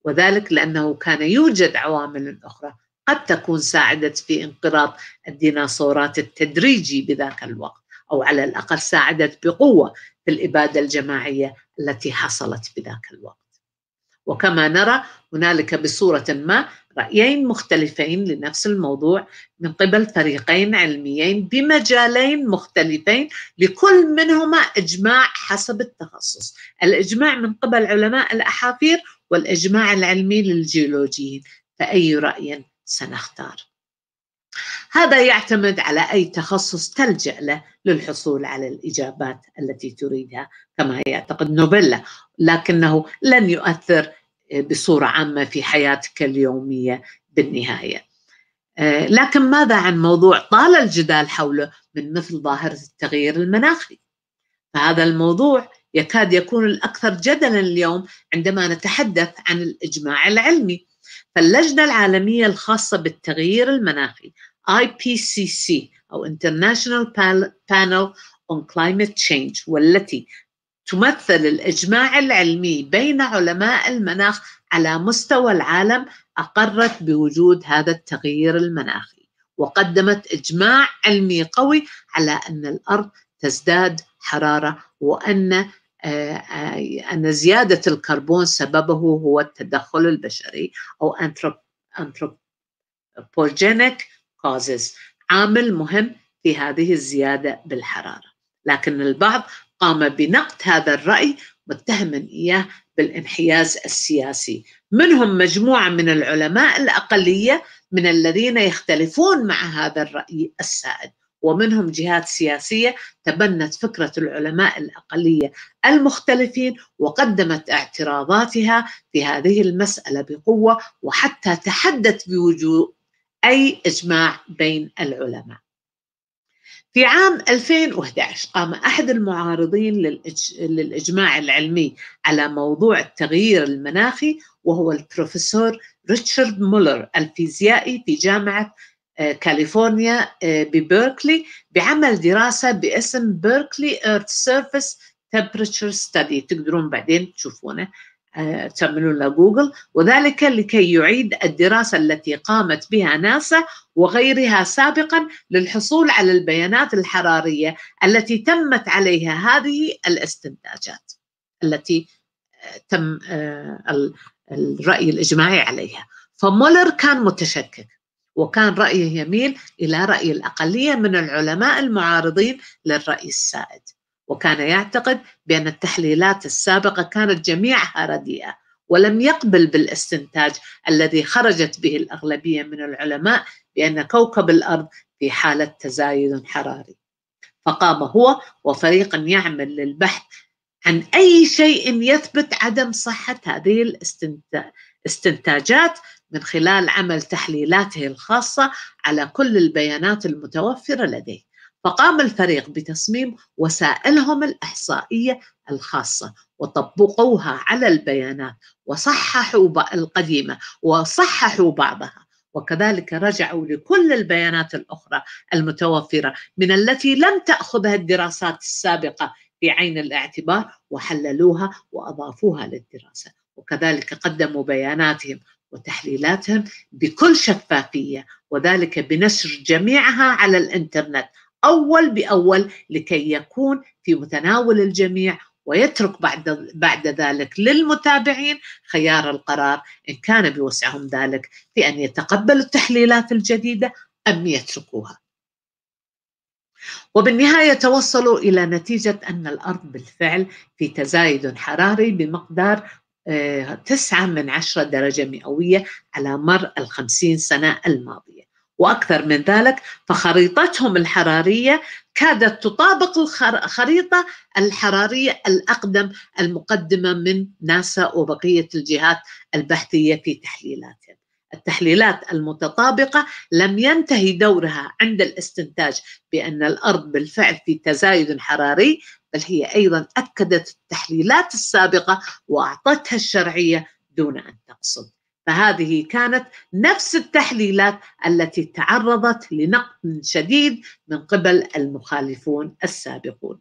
وذلك لأنه كان يوجد عوامل أخرى قد تكون ساعدت في انقراض الديناصورات التدريجي بذاك الوقت أو على الأقل ساعدت بقوة في الإبادة الجماعية التي حصلت بذاك الوقت وكما نرى هنالك بصورة ما رأيين مختلفين لنفس الموضوع من قبل فريقين علميين بمجالين مختلفين لكل منهما إجماع حسب التخصص الإجماع من قبل علماء الأحافير والإجماع العلمي للجيولوجيين فأي رأي سنختار هذا يعتمد على أي تخصص تلجأ له للحصول على الإجابات التي تريدها كما يعتقد نوبيلا لكنه لن يؤثر بصوره عامه في حياتك اليوميه بالنهايه. آه، لكن ماذا عن موضوع طال الجدال حوله من مثل ظاهره التغيير المناخي؟ فهذا الموضوع يكاد يكون الاكثر جدلا اليوم عندما نتحدث عن الاجماع العلمي. فاللجنه العالميه الخاصه بالتغيير المناخي IPCC أو International Panel on Climate Change والتي تمثل الإجماع العلمي بين علماء المناخ على مستوى العالم أقرت بوجود هذا التغيير المناخي وقدمت إجماع علمي قوي على أن الأرض تزداد حرارة وأن آه، آه، أن زيادة الكربون سببه هو التدخل البشري أو anthropogenic causes عامل مهم في هذه الزيادة بالحرارة لكن البعض قام بنقد هذا الرأي متهما إياه بالانحياز السياسي منهم مجموعة من العلماء الأقلية من الذين يختلفون مع هذا الرأي السائد ومنهم جهات سياسية تبنت فكرة العلماء الأقلية المختلفين وقدمت اعتراضاتها في هذه المسألة بقوة وحتى تحدت بوجود أي إجماع بين العلماء في عام 2011 قام أحد المعارضين للإجماع العلمي على موضوع التغيير المناخي وهو البروفيسور ريتشارد مولر الفيزيائي في جامعة آه، كاليفورنيا آه، ببيركلي بعمل دراسة باسم بيركلي Earth Surface Temperature Study تقدرون بعدين تشوفونه آه، لها جوجل وذلك لكي يعيد الدراسة التي قامت بها ناسا وغيرها سابقا للحصول على البيانات الحرارية التي تمت عليها هذه الاستنتاجات التي آه، تم آه، الرأي الإجماعي عليها فمولر كان متشكك وكان رأيه يميل إلى رأي الأقلية من العلماء المعارضين للرأي السائد وكان يعتقد بأن التحليلات السابقة كانت جميعها رديئة ولم يقبل بالاستنتاج الذي خرجت به الأغلبية من العلماء بأن كوكب الأرض في حالة تزايد حراري فقام هو وفريق يعمل للبحث عن أي شيء يثبت عدم صحة هذه الاستنتاجات من خلال عمل تحليلاته الخاصة على كل البيانات المتوفرة لديه فقام الفريق بتصميم وسائلهم الإحصائية الخاصة وطبقوها على البيانات وصححوا القديمة وصححوا بعضها وكذلك رجعوا لكل البيانات الأخرى المتوفرة من التي لم تأخذها الدراسات السابقة في عين الاعتبار وحللوها وأضافوها للدراسة وكذلك قدموا بياناتهم وتحليلاتهم بكل شفافية وذلك بنشر جميعها على الإنترنت أول بأول لكي يكون في متناول الجميع ويترك بعد, بعد ذلك للمتابعين خيار القرار إن كان بوسعهم ذلك في أن يتقبلوا التحليلات الجديدة أم يتركوها وبالنهاية توصلوا إلى نتيجة أن الأرض بالفعل في تزايد حراري بمقدار آه، تسعة من عشرة درجة مئوية على مر الخمسين سنة الماضية واكثر من ذلك فخريطتهم الحراريه كادت تطابق الخريطه الحراريه الاقدم المقدمه من ناسا وبقيه الجهات البحثيه في تحليلاتهم. التحليلات المتطابقه لم ينتهي دورها عند الاستنتاج بان الارض بالفعل في تزايد حراري بل هي ايضا اكدت التحليلات السابقه واعطتها الشرعيه دون ان تقصد. فهذه كانت نفس التحليلات التي تعرضت لنقد شديد من قبل المخالفون السابقون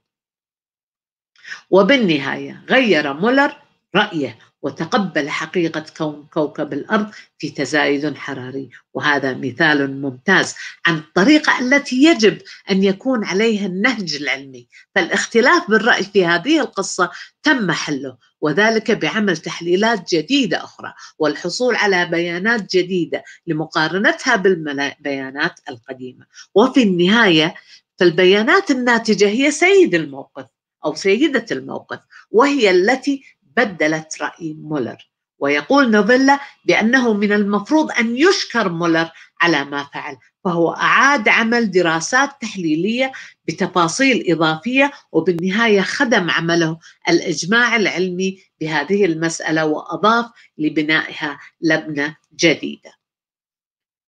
وبالنهايه غير مولر رايه وتقبل حقيقة كون كوكب الأرض في تزايد حراري وهذا مثال ممتاز عن الطريقة التي يجب أن يكون عليها النهج العلمي فالاختلاف بالرأي في هذه القصة تم حله وذلك بعمل تحليلات جديدة أخرى والحصول على بيانات جديدة لمقارنتها بالبيانات القديمة وفي النهاية فالبيانات الناتجة هي سيد الموقف أو سيدة الموقف وهي التي بدلت رأي مولر ويقول نوفيلا بأنه من المفروض أن يشكر مولر على ما فعل فهو أعاد عمل دراسات تحليلية بتفاصيل إضافية وبالنهاية خدم عمله الإجماع العلمي بهذه المسألة وأضاف لبنائها لبنة جديدة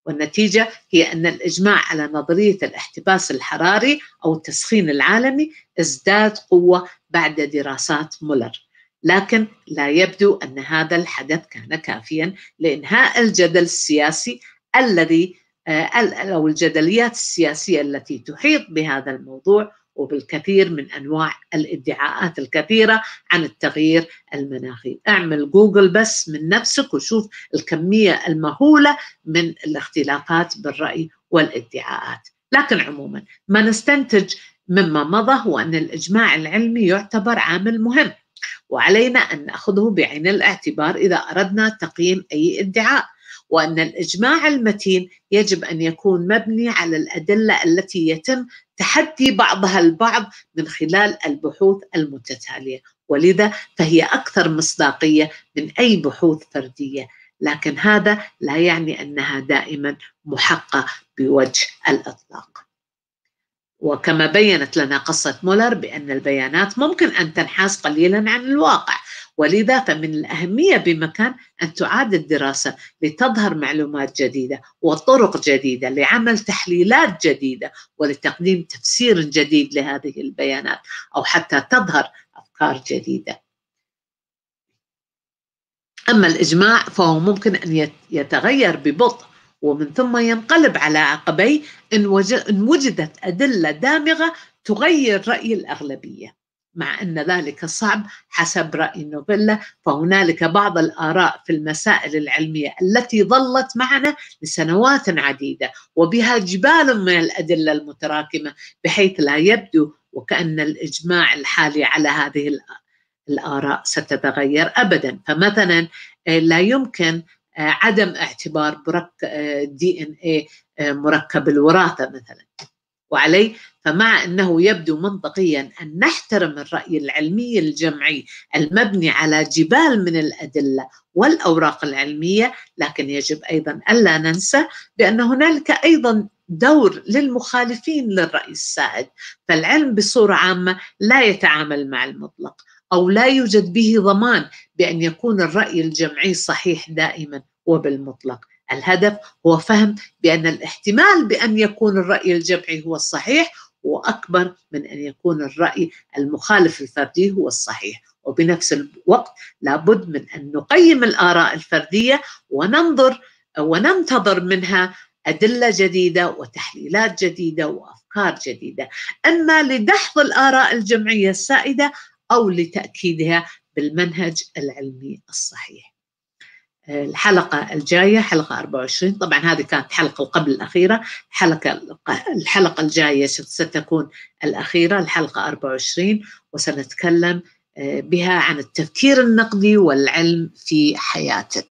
والنتيجة هي أن الإجماع على نظرية الاحتباس الحراري أو التسخين العالمي ازداد قوة بعد دراسات مولر لكن لا يبدو ان هذا الحدث كان كافيا لانهاء الجدل السياسي الذي آه، او الجدليات السياسيه التي تحيط بهذا الموضوع وبالكثير من انواع الادعاءات الكثيره عن التغيير المناخي، اعمل جوجل بس من نفسك وشوف الكميه المهوله من الاختلافات بالراي والادعاءات، لكن عموما ما نستنتج مما مضى هو ان الاجماع العلمي يعتبر عامل مهم وعلينا أن نأخذه بعين الاعتبار إذا أردنا تقييم أي ادعاء وأن الإجماع المتين يجب أن يكون مبني على الأدلة التي يتم تحدي بعضها البعض من خلال البحوث المتتالية ولذا فهي أكثر مصداقية من أي بحوث فردية لكن هذا لا يعني أنها دائما محقة بوجه الإطلاق وكما بينت لنا قصة مولر بأن البيانات ممكن أن تنحاز قليلا عن الواقع ولذا فمن الأهمية بمكان أن تعاد الدراسة لتظهر معلومات جديدة وطرق جديدة لعمل تحليلات جديدة ولتقديم تفسير جديد لهذه البيانات أو حتى تظهر أفكار جديدة أما الإجماع فهو ممكن أن يتغير ببطء ومن ثم ينقلب على عقبيه إن, إن وجدت أدلة دامغة تغير رأي الأغلبية مع أن ذلك صعب حسب رأي نوفيلا فهنالك بعض الآراء في المسائل العلمية التي ظلت معنا لسنوات عديدة وبها جبال من الأدلة المتراكمة بحيث لا يبدو وكأن الإجماع الحالي على هذه الآراء ستتغير أبدا فمثلا إيه، لا يمكن آه، عدم اعتبار برك آه، دي ان اي آه، مركب الوراثه مثلا وعلي فمع انه يبدو منطقيا ان نحترم الراي العلمي الجمعي المبني على جبال من الادله والاوراق العلميه لكن يجب ايضا الا ننسى بان هنالك ايضا دور للمخالفين للراي السائد فالعلم بصوره عامه لا يتعامل مع المطلق او لا يوجد به ضمان بان يكون الراي الجمعي صحيح دائما وبالمطلق الهدف هو فهم بأن الاحتمال بأن يكون الرأي الجمعي هو الصحيح وأكبر من أن يكون الرأي المخالف الفردي هو الصحيح وبنفس الوقت لابد من أن نقيم الآراء الفردية وننظر وننتظر منها أدلة جديدة وتحليلات جديدة وأفكار جديدة أما لدحض الآراء الجمعية السائدة أو لتأكيدها بالمنهج العلمي الصحيح الحلقة الجاية حلقة 24 طبعا هذه كانت حلقة قبل الأخيرة حلقة الحلقة الجاية ستكون الأخيرة الحلقة 24 وسنتكلم آه، بها عن التفكير النقدي والعلم في حياتك